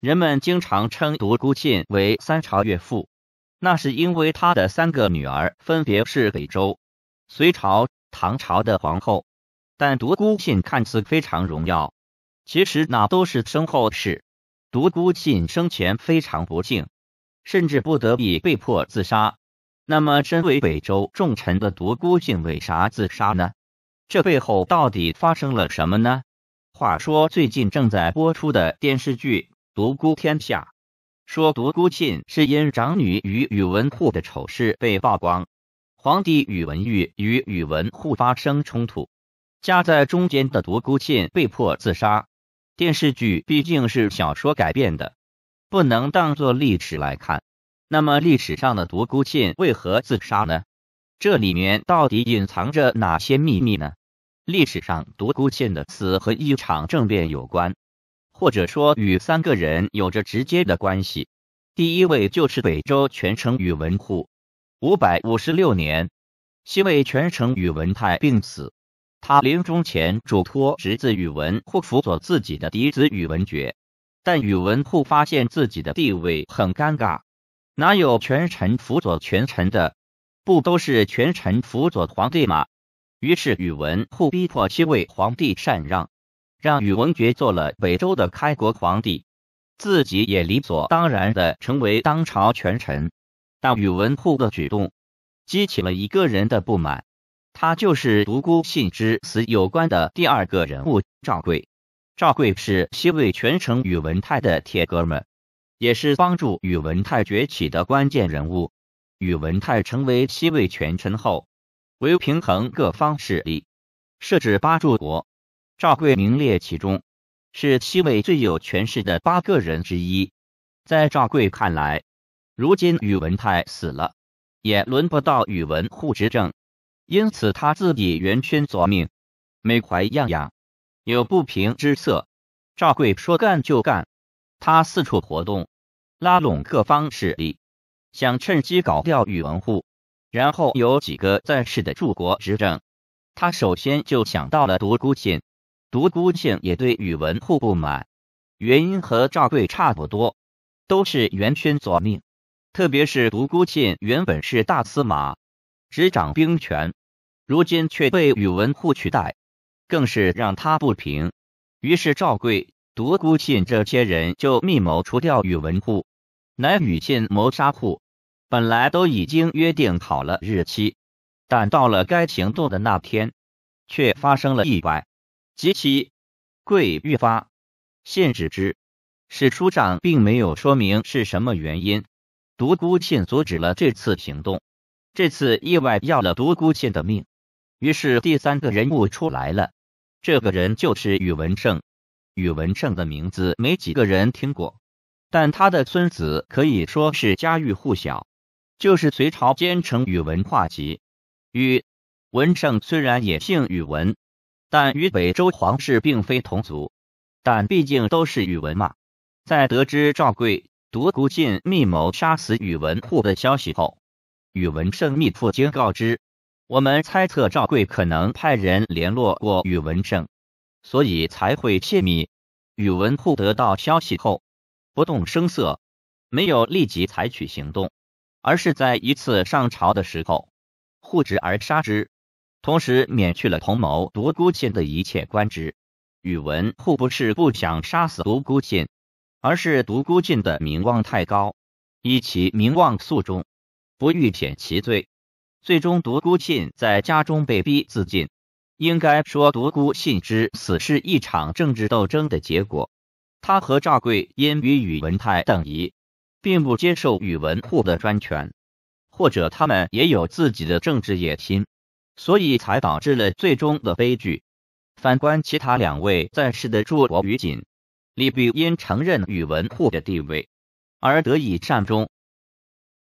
人们经常称独孤信为三朝岳父，那是因为他的三个女儿分别是北周、隋朝、唐朝的皇后。但独孤信看似非常荣耀，其实那都是身后事。独孤信生前非常不幸，甚至不得已被迫自杀。那么，身为北周重臣的独孤信为啥自杀呢？这背后到底发生了什么呢？话说，最近正在播出的电视剧。独孤天下说独孤信是因长女与宇文护的丑事被曝光，皇帝宇文毓与宇文护发生冲突，夹在中间的独孤信被迫自杀。电视剧毕竟是小说改编的，不能当做历史来看。那么历史上的独孤信为何自杀呢？这里面到底隐藏着哪些秘密呢？历史上独孤信的死和一场政变有关。或者说与三个人有着直接的关系。第一位就是北周权臣宇文护，五百五十六年，西魏权臣宇文泰病死，他临终前嘱托侄子宇文护辅佐自己的嫡子宇文觉，但宇文护发现自己的地位很尴尬，哪有权臣辅佐权臣的？不都是权臣辅佐皇帝吗？于是宇文护逼迫西魏皇帝禅让。让宇文觉做了北周的开国皇帝，自己也理所当然的成为当朝权臣。但宇文护的举动激起了一个人的不满，他就是独孤信之死有关的第二个人物赵贵。赵贵是西魏权臣宇文泰的铁哥们，也是帮助宇文泰崛起的关键人物。宇文泰成为西魏权臣后，为平衡各方势力，设置八柱国。赵贵名列其中，是七位最有权势的八个人之一。在赵贵看来，如今宇文泰死了，也轮不到宇文护执政，因此他自己圆圈作命，每怀样样，有不平之色。赵贵说干就干，他四处活动，拉拢各方势力，想趁机搞掉宇文护，然后有几个在世的柱国执政。他首先就想到了独孤信。独孤信也对宇文护不满，原因和赵贵差不多，都是元勋作命。特别是独孤信原本是大司马，执掌兵权，如今却被宇文护取代，更是让他不平。于是赵贵、独孤信这些人就密谋除掉宇文护，乃与信谋杀护。本来都已经约定好了日期，但到了该行动的那天，却发生了意外。及其贵欲发限制之，史书上并没有说明是什么原因。独孤信阻止了这次行动，这次意外要了独孤信的命。于是第三个人物出来了，这个人就是宇文盛。宇文盛的名字没几个人听过，但他的孙子可以说是家喻户晓，就是隋朝奸臣宇文化及。宇文盛虽然也姓宇文。但与北周皇室并非同族，但毕竟都是宇文嘛。在得知赵贵、独孤信密谋杀死宇文护的消息后，宇文胜密父经告知，我们猜测赵贵可能派人联络过宇文胜，所以才会泄密。宇文护得到消息后，不动声色，没有立即采取行动，而是在一次上朝的时候，护侄而杀之。同时免去了同谋独孤信的一切官职。宇文护不是不想杀死独孤信，而是独孤信的名望太高，以其名望肃忠，不欲舔其罪。最终，独孤信在家中被逼自尽。应该说，独孤信之死是一场政治斗争的结果。他和赵贵因与宇文泰等疑，并不接受宇文护的专权，或者他们也有自己的政治野心。所以才导致了最终的悲剧。反观其他两位在世的诸国于烬，李弼因承认宇文护的地位，而得以善终。